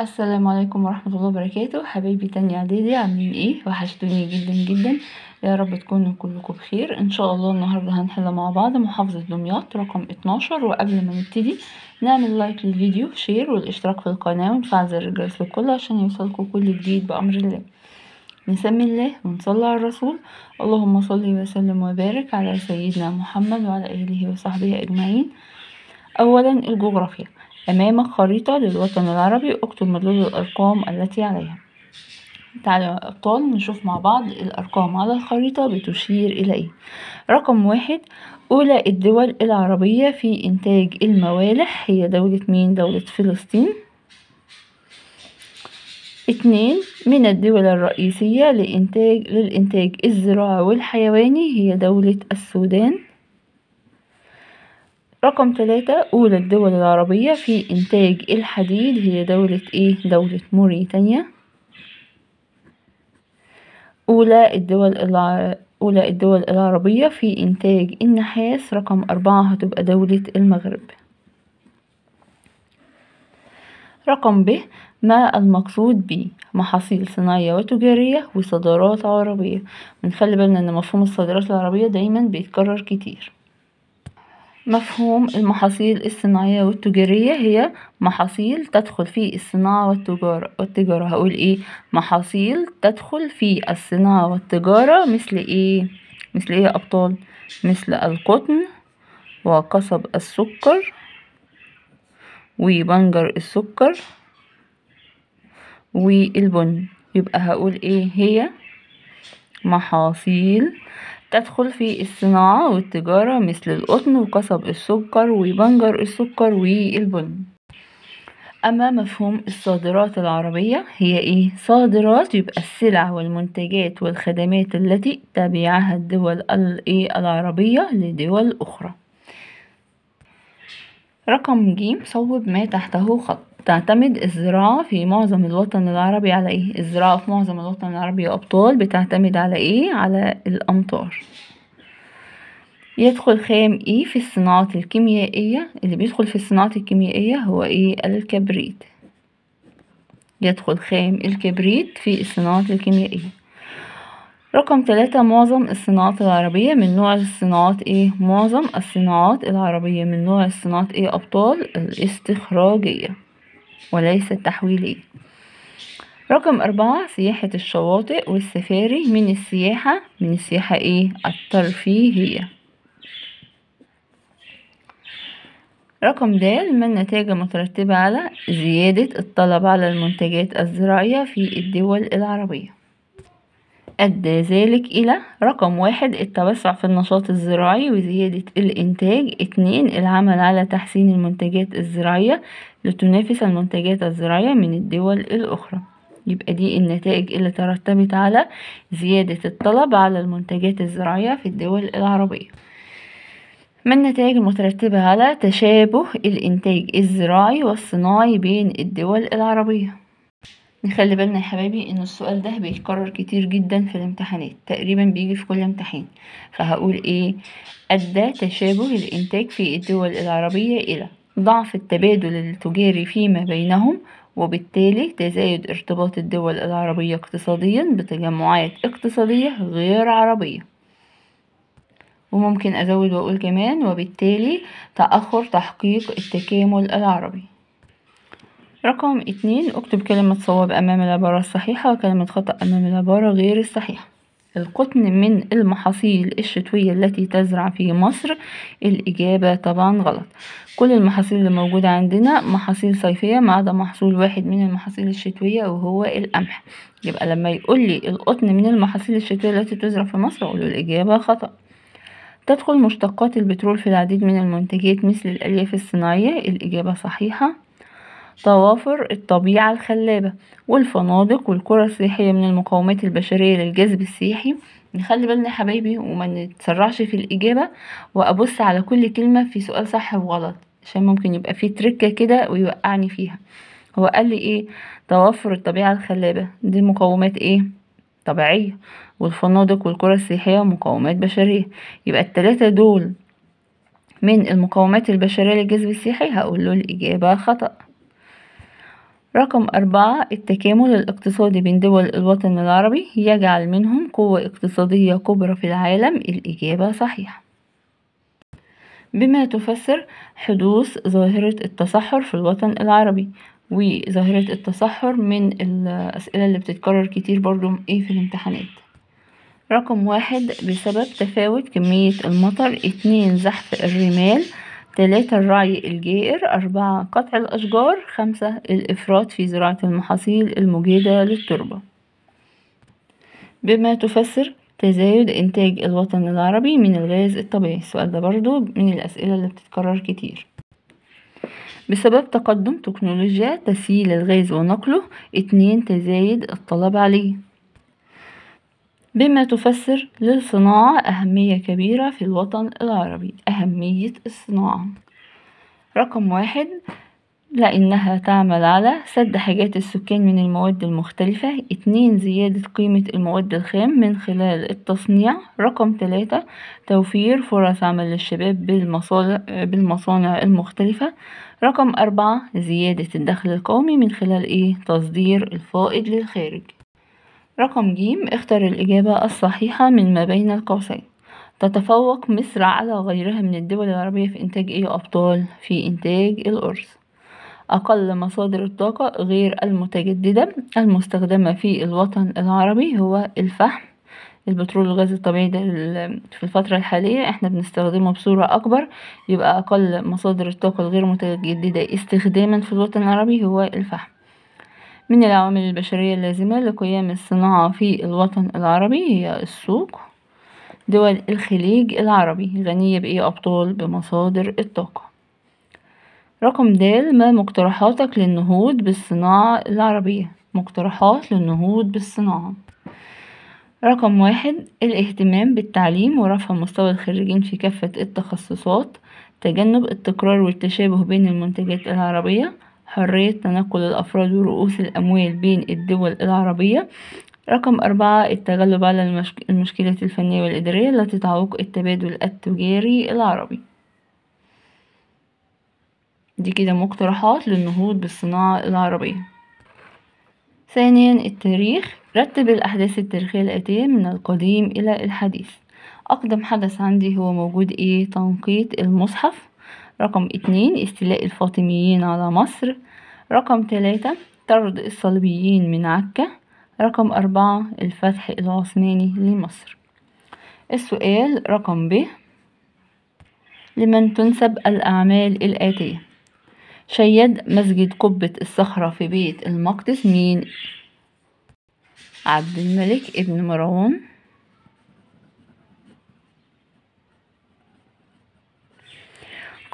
السلام عليكم ورحمة الله وبركاته حبيبي تاني عديدي عاملين ايه وحشتوني جدا جدا يا رب تكونوا كلكم بخير ان شاء الله النهاردة هنحل مع بعض محافظة دمياط رقم 12 وقبل ما نبتدي نعمل لايك للفيديو شير والاشتراك في القناة ونفعل زر الجرس لكل عشان يوصلكم كل جديد بأمر الله نسمي الله ونصلي على الرسول اللهم صلي وسلم وبارك على سيدنا محمد وعلى اهله وصحبه اجمعين اولا الجغرافيا أمامك خريطة للوطن العربي اكتب مدلول الأرقام التي عليها تعالوا يا أبطال نشوف مع بعض الأرقام على الخريطة بتشير إلى إيه رقم واحد أولى الدول العربية في إنتاج الموالح هي دولة مين دولة فلسطين اتنين من الدول الرئيسية لإنتاج للإنتاج الزراعي والحيواني هي دولة السودان رقم ثلاثة أولى الدول العربية في إنتاج الحديد هي دولة إيه؟ دولة موريتانيا أولى الدول الع... أولى الدول العربية في إنتاج النحاس رقم أربعة هتبقى دولة المغرب رقم ب ما المقصود ب محاصيل صناعية وتجارية وصادرات عربية بنخلي بالنا إن مفهوم الصادرات العربية دايما بيتكرر كتير مفهوم المحاصيل الصناعية والتجارية هي محاصيل تدخل في الصناعة والتجارة والتجارة هقول ايه محاصيل تدخل في الصناعة والتجارة مثل ايه مثل ايه يا أبطال مثل القطن وقصب السكر وبنجر السكر والبن يبقى هقول ايه هي محاصيل تدخل في الصناعة والتجارة مثل القطن وقصب السكر وبنجر السكر والبن أما مفهوم الصادرات العربية هي إيه؟ صادرات يبقى السلع والمنتجات والخدمات التي تبيعها الدول إيه؟ العربية لدول أخرى رقم ج صوب ما تحته خط بتعتمد الزراعة في معظم الوطن العربي على ايه الزراعة في معظم الوطن العربي يا أبطال بتعتمد على ايه على الأمطار يدخل خام ايه في الصناعات الكيميائية اللي بيدخل في الصناعات الكيميائية هو ايه الكبريت يدخل خام الكبريت في الصناعات الكيميائية رقم ثلاثة معظم الصناعات العربية من نوع الصناعات ايه معظم الصناعات العربية من نوع الصناعات ايه أبطال الاستخراجية وليس التحويلية رقم أربعة سياحة الشواطئ والسفاري من السياحة من السياحة إيه الترفيهية رقم د ما النتائج المترتبة على زيادة الطلب على المنتجات الزراعية في الدول العربية أدى ذلك إلى رقم واحد التوسع في النشاط الزراعي وزيادة الإنتاج اتنين العمل على تحسين المنتجات الزراعية لتنافس المنتجات الزراعية من الدول الأخرى يبقى دي النتائج اللي ترتبت على زيادة الطلب على المنتجات الزراعية في الدول العربية ما النتائج المترتبة على تشابه الإنتاج الزراعي والصناعي بين الدول العربية نخلي بالنا يا حبايبي ان السؤال ده بيتكرر كتير جدا في الامتحانات تقريبا بيجي في كل امتحان فهقول ايه ادى تشابه الانتاج في الدول العربية الى ضعف التبادل التجاري فيما بينهم وبالتالي تزايد ارتباط الدول العربية اقتصاديا بتجمعات اقتصادية غير عربية وممكن أزود وأقول كمان وبالتالي تأخر تحقيق التكامل العربي رقم اتنين اكتب كلمة صواب أمام العبارة الصحيحة وكلمة خطأ أمام العبارة غير الصحيحة القطن من المحاصيل الشتوية التي تزرع في مصر الإجابة طبعا غلط كل المحاصيل اللي موجودة عندنا محاصيل صيفية ما عدا محصول واحد من المحاصيل الشتوية وهو القمح يبقى لما يقول لي القطن من المحاصيل الشتوية التي تزرع في مصر أقول له الإجابة خطأ تدخل مشتقات البترول في العديد من المنتجات مثل الألياف الصناعية الإجابة صحيحة توافر الطبيعة الخلابة والفنادق والقرى السياحية من المقومات البشرية للجذب السياحي نخلي بالنا حبايبي وما نتسرعش في الإجابة وأبص على كل كلمة في سؤال صح وغلط عشان ممكن يبقى في تركة كده ويوقعني فيها هو قال لي ايه توافر الطبيعة الخلابة دي مقومات ايه طبيعية والفنادق والقرى السياحية مقومات بشرية يبقى التلاتة دول من المقومات البشرية للجذب السياحي هقول له الإجابة خطأ رقم أربعة التكامل الاقتصادي بين دول الوطن العربي يجعل منهم قوة اقتصادية كبرى في العالم الإجابة صحيحة بما تفسر حدوث ظاهرة التصحر في الوطن العربي وظاهرة التصحر من الأسئلة اللي بتتكرر كتير برضو إيه في الامتحانات رقم واحد بسبب تفاوت كمية المطر اتنين زحف الرمال تلاتة الرعي الجائر أربعة قطع الأشجار خمسة الإفراط في زراعة المحاصيل المجيدة للتربة بما تفسر تزايد إنتاج الوطن العربي من الغاز الطبيعي السؤال ده برضو من الأسئلة اللي بتتكرر كتير بسبب تقدم تكنولوجيا تسييل الغاز ونقله اتنين تزايد الطلب عليه بما تفسر للصناعة أهمية كبيرة في الوطن العربي أهمية الصناعة رقم واحد لأنها تعمل على سد حاجات السكان من المواد المختلفة اتنين زيادة قيمة المواد الخام من خلال التصنيع رقم تلاتة توفير فرص عمل للشباب بالمصانع المختلفة رقم أربعة زيادة الدخل القومي من خلال ايه تصدير الفائض للخارج رقم ج اختر الإجابة الصحيحة من ما بين القوسين تتفوق مصر على غيرها من الدول العربية في إنتاج إيه يا أبطال؟ في إنتاج الأرز أقل مصادر الطاقة غير المتجددة المستخدمة في الوطن العربي هو الفحم البترول الغاز الطبيعي ده في الفترة الحالية احنا بنستخدمه بصورة أكبر يبقى أقل مصادر الطاقة الغير متجددة استخداما في الوطن العربي هو الفحم من العوامل البشرية اللازمة لقيام الصناعة في الوطن العربي هي السوق دول الخليج العربي غنية بإيه أبطال بمصادر الطاقة رقم د ما مقترحاتك للنهوض بالصناعة العربية مقترحات للنهوض بالصناعة رقم واحد الاهتمام بالتعليم ورفع مستوى الخريجين في كافة التخصصات تجنب التكرار والتشابه بين المنتجات العربية حرية تنقل الأفراد ورؤوس الأموال بين الدول العربية رقم أربعة التغلب على المشكلة الفنية والإدارية التي تعوق التبادل التجاري العربي دي كده مقترحات للنهوض بالصناعة العربية ثانيا التاريخ رتب الأحداث التاريخية الآتية من القديم إلى الحديث أقدم حدث عندي هو موجود إيه تنقيط المصحف رقم اتنين استيلاء الفاطميين على مصر رقم تلاتة طرد الصليبيين من عكا رقم أربعة الفتح العثماني لمصر السؤال رقم ب لمن تنسب الأعمال الآتية شيد مسجد قبة الصخرة في بيت المقدس مين عبد الملك ابن مروان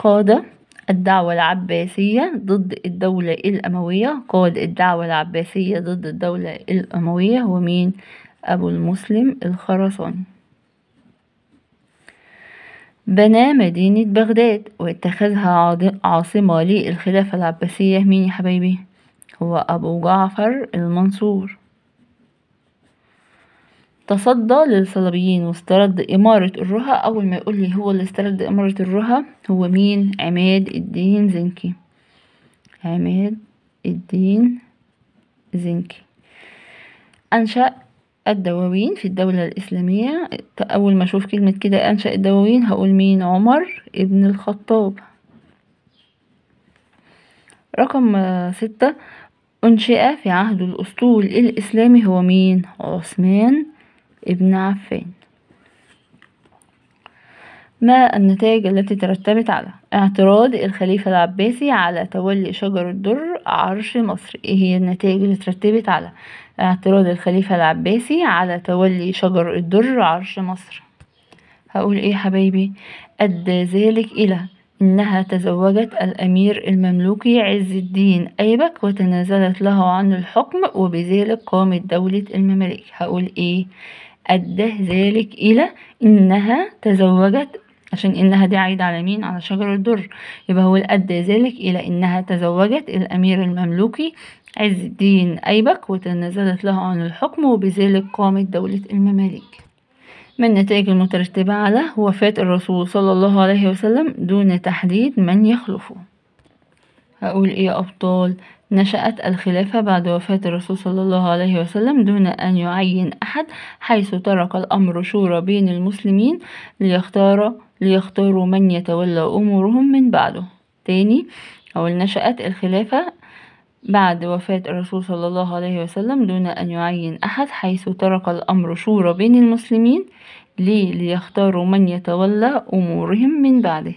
قاد الدعوة العباسية ضد الدولة الأموية قاد الدعوة العباسية ضد الدولة الأموية هو مين أبو المسلم الخرساني بنى مدينة بغداد واتخذها عاصمة للخلافة العباسية مين يا حبايبي هو أبو جعفر المنصور تصدى للصليبيين واسترد إمارة الرها أول ما يقول لي هو اللي استرد إمارة الرها هو مين عماد الدين زنكي عماد الدين زنكي أنشأ الدواوين في الدولة الإسلامية أول ما أشوف كلمة كده أنشأ الدواوين هقول مين عمر ابن الخطاب رقم ستة أنشئ في عهد الأسطول الإسلامي هو مين عثمان ابن عفان ما النتائج التي ترتبت على اعتراض الخليفة العباسي على تولي شجر الدر عرش مصر ايه هي النتائج التي ترتبت على اعتراض الخليفة العباسي على تولي شجر الدر عرش مصر هقول ايه حبايبي أدى ذلك إلى إنها تزوجت الأمير المملوكي عز الدين أيبك وتنازلت له عن الحكم وبذلك قامت دولة المماليك هقول إيه أدى ذلك إلى إنها تزوجت عشان إنها دي عايدة على مين على شجر الدر يبقى هو أدى ذلك إلى إنها تزوجت الأمير المملوكي عز الدين أيبك وتنازلت له عن الحكم وبذلك قامت دولة المماليك من النتائج المترتبة على وفاة الرسول صلى الله عليه وسلم دون تحديد من يخلفه هقول ايه يا أبطال نشأت الخلافة بعد وفاة الرسول صلى الله عليه وسلم دون أن يعين أحد حيث ترك الأمر شورى بين المسلمين ليختار ليختاروا من يتولى أمورهم من بعده تاني أو نشأت الخلافة بعد وفاة الرسول صلى الله عليه وسلم دون أن يعين أحد حيث ترك الأمر شورى بين المسلمين لي ليختاروا من يتولى أمورهم من بعده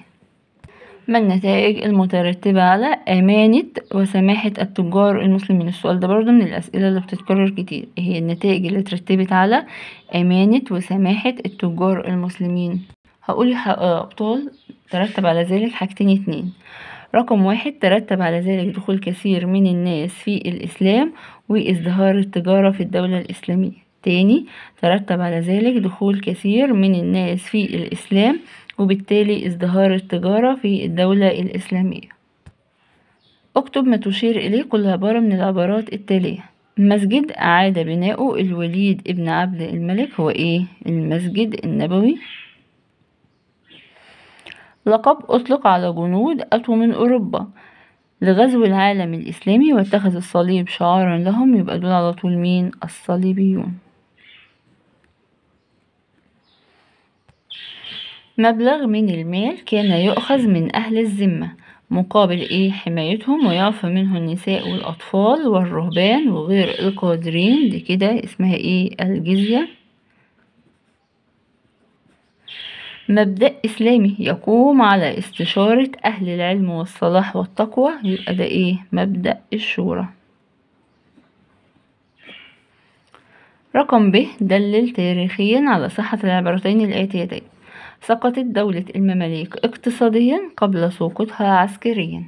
ما النتائج المترتبة على أمانة وسماحة التجار المسلمين السؤال ده برضو من الأسئلة اللي بتتكرر كتير إيه هي النتائج اللي اترتبت على أمانة وسماحة التجار المسلمين هقول آه، أبطال ترتب على ذلك حاجتين اتنين رقم واحد ترتب على ذلك دخول كثير من الناس في الإسلام وازدهار التجارة في الدولة الإسلامية تاني ترتب على ذلك دخول كثير من الناس في الإسلام وبالتالي ازدهار التجارة في الدولة الإسلامية اكتب ما تشير إليه كل عبارة من العبارات التالية مسجد أعاد بناؤه الوليد ابن عبد الملك هو إيه المسجد النبوي لقب أطلق على جنود أتوا من أوروبا لغزو العالم الإسلامي واتخذ الصليب شعارا لهم يبقى دول على طول مين الصليبيون مبلغ من المال كان يؤخذ من أهل الذمة مقابل إيه حمايتهم ويعفى منه النساء والأطفال والرهبان وغير القادرين دي كده اسمها إيه الجزية مبدأ إسلامي يقوم على استشارة أهل العلم والصلاح والتقوى يبقى ده إيه مبدأ الشورى رقم ب دلل تاريخيا على صحة العبارتين الآتيتين سقطت دولة المماليك اقتصاديا قبل سقوطها عسكريا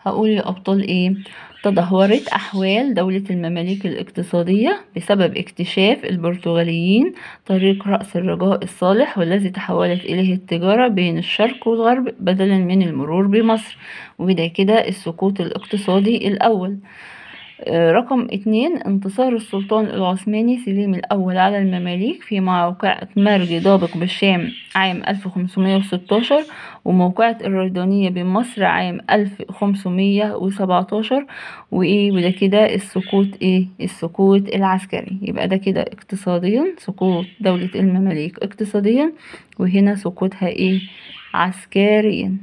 هقول يا أبطال إيه تدهورت أحوال دولة المماليك الاقتصادية بسبب اكتشاف البرتغاليين طريق رأس الرجاء الصالح والذي تحولت إليه التجارة بين الشرق والغرب بدلا من المرور بمصر وده كده السقوط الاقتصادي الأول رقم اتنين انتصار السلطان العثماني سليم الأول على المماليك في موقعة مرج دابق بالشام عام 1516 وموقعة الردانية بمصر عام 1517 وإيه وده كده السقوط إيه السقوط العسكري يبقى ده كده اقتصاديا سقوط دولة المماليك اقتصاديا وهنا سقوطها إيه عسكريا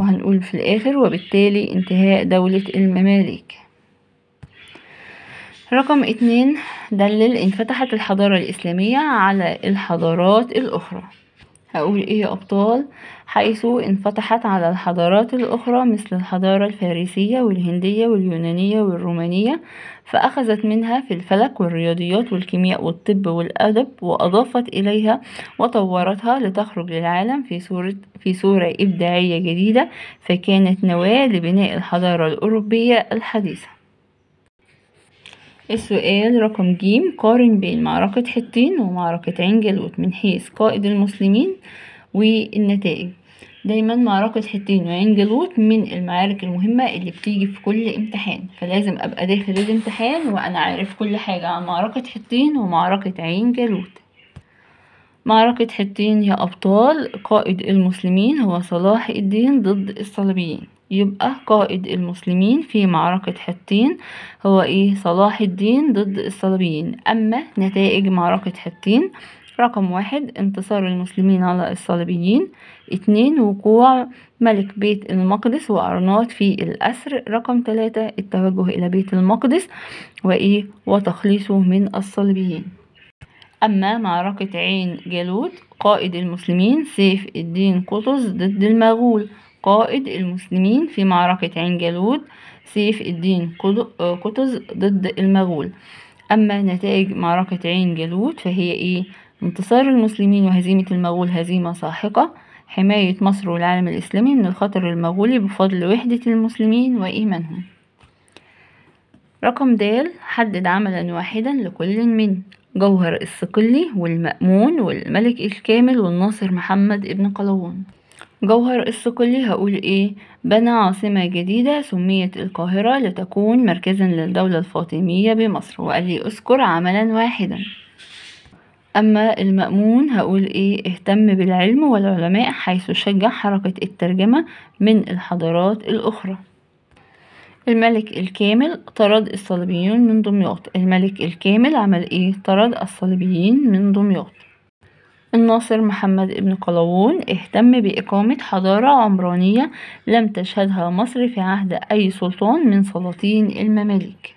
وهنقول في الآخر وبالتالي انتهاء دولة المماليك رقم اتنين دلل انفتحت الحضارة الإسلامية على الحضارات الأخرى هقول ايه يا أبطال حيث انفتحت على الحضارات الأخرى مثل الحضارة الفارسية والهندية واليونانية والرومانية فأخذت منها في الفلك والرياضيات والكيمياء والطب والأدب وأضافت إليها وطورتها لتخرج للعالم في صورة في صورة إبداعية جديدة فكانت نواة لبناء الحضارة الأوروبية الحديثة السؤال رقم ج قارن بين معركة حطين ومعركة عين جالوت من حيث قائد المسلمين والنتائج دايما معركة حطين وعين جالوت من المعارك المهمة اللي بتيجي في كل امتحان فلازم أبقى داخل الامتحان وأنا عارف كل حاجة عن معركة حطين ومعركة عين جالوت معركة حطين يا أبطال قائد المسلمين هو صلاح الدين ضد الصليبيين يبقى قائد المسلمين في معركة حطين هو إيه صلاح الدين ضد الصليبيين أما نتائج معركة حطين رقم واحد انتصار المسلمين على الصليبيين اتنين وقوع ملك بيت المقدس وأرناط في الأسر رقم تلاتة التوجه إلى بيت المقدس وإيه وتخليصه من الصليبيين أما معركة عين جالوت قائد المسلمين سيف الدين قطز ضد المغول قائد المسلمين في معركة عين جالوت سيف الدين قطز ضد المغول أما نتائج معركة عين جالوت فهي إيه؟ انتصار المسلمين وهزيمة المغول هزيمة ساحقة حماية مصر والعالم الإسلامي من الخطر المغولي بفضل وحدة المسلمين وإيمانهم رقم د حدد عملا واحدا لكل من جوهر الصقلي والمأمون والملك الكامل والناصر محمد ابن قلاوون جوهر الصقلي هقول ايه بنى عاصمة جديدة سميت القاهرة لتكون مركزا للدولة الفاطمية بمصر وقال لي اذكر عملا واحدا أما المأمون هقول إيه اهتم بالعلم والعلماء حيث شجع حركة الترجمة من الحضارات الأخرى الملك الكامل طرد الصليبيين من دمياط الملك الكامل عمل ايه طرد الصليبيين من دمياط الناصر محمد ابن قلاوون اهتم بإقامة حضارة عمرانية لم تشهدها مصر في عهد أي سلطان من سلاطين المماليك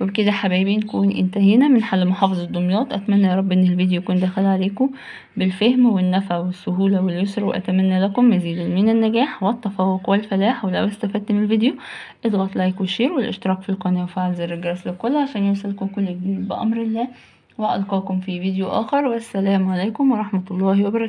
وبكده حبايبي نكون انتهينا من حل محافظة دمياط أتمنى يا رب إن الفيديو يكون دخل عليكم بالفهم والنفع والسهولة واليسر وأتمنى لكم مزيدا من النجاح والتفوق والفلاح ولو استفدت من الفيديو اضغط لايك وشير والاشتراك في القناة وفعل زر الجرس لكل عشان يوصلكم كل جديد بأمر الله وألقاكم في فيديو آخر والسلام عليكم ورحمة الله وبركاته